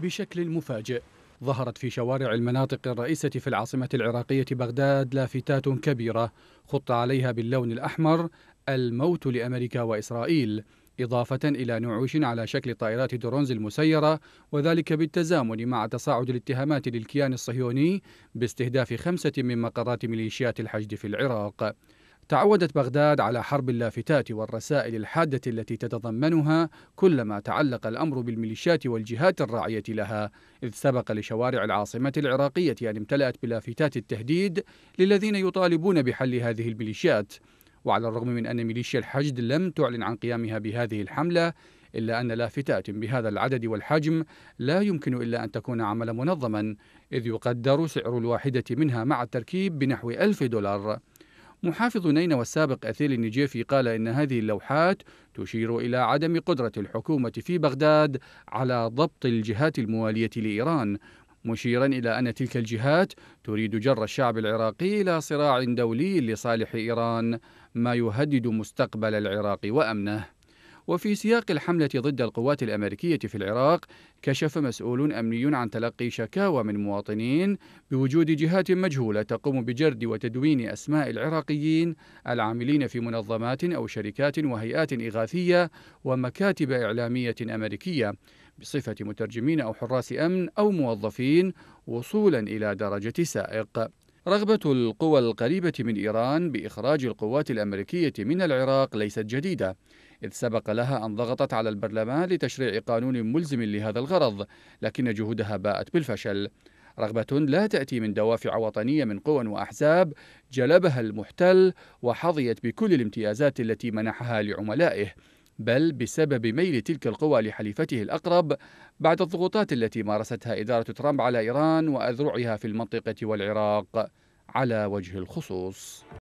بشكل مفاجئ ظهرت في شوارع المناطق الرئيسة في العاصمة العراقية بغداد لافتات كبيرة خط عليها باللون الأحمر الموت لأمريكا وإسرائيل إضافة إلى نعوش على شكل طائرات درونز المسيرة وذلك بالتزامن مع تصاعد الاتهامات للكيان الصهيوني باستهداف خمسة من مقرات ميليشيات الحشد في العراق تعودت بغداد على حرب اللافتات والرسائل الحادة التي تتضمنها كلما تعلق الأمر بالميليشيات والجهات الراعية لها إذ سبق لشوارع العاصمة العراقية أن امتلأت بلافتات التهديد للذين يطالبون بحل هذه الميليشيات وعلى الرغم من أن ميليشيا الحشد لم تعلن عن قيامها بهذه الحملة إلا أن لافتات بهذا العدد والحجم لا يمكن إلا أن تكون عملا منظما إذ يقدر سعر الواحدة منها مع التركيب بنحو ألف دولار محافظ نينوى السابق أثيل النجيفي قال إن هذه اللوحات تشير إلى عدم قدرة الحكومة في بغداد على ضبط الجهات الموالية لإيران مشيرا إلى أن تلك الجهات تريد جر الشعب العراقي إلى صراع دولي لصالح إيران ما يهدد مستقبل العراق وأمنه وفي سياق الحملة ضد القوات الأمريكية في العراق كشف مسؤول أمني عن تلقي شكاوى من مواطنين بوجود جهات مجهولة تقوم بجرد وتدوين أسماء العراقيين العاملين في منظمات أو شركات وهيئات إغاثية ومكاتب إعلامية أمريكية بصفة مترجمين أو حراس أمن أو موظفين وصولا إلى درجة سائق رغبة القوى القريبة من إيران بإخراج القوات الأمريكية من العراق ليست جديدة، إذ سبق لها أن ضغطت على البرلمان لتشريع قانون ملزم لهذا الغرض، لكن جهودها باءت بالفشل. رغبة لا تأتي من دوافع وطنية من قوى وأحزاب جلبها المحتل وحظيت بكل الامتيازات التي منحها لعملائه، بل بسبب ميل تلك القوى لحليفته الأقرب بعد الضغوطات التي مارستها إدارة ترامب على إيران وأذرعها في المنطقة والعراق على وجه الخصوص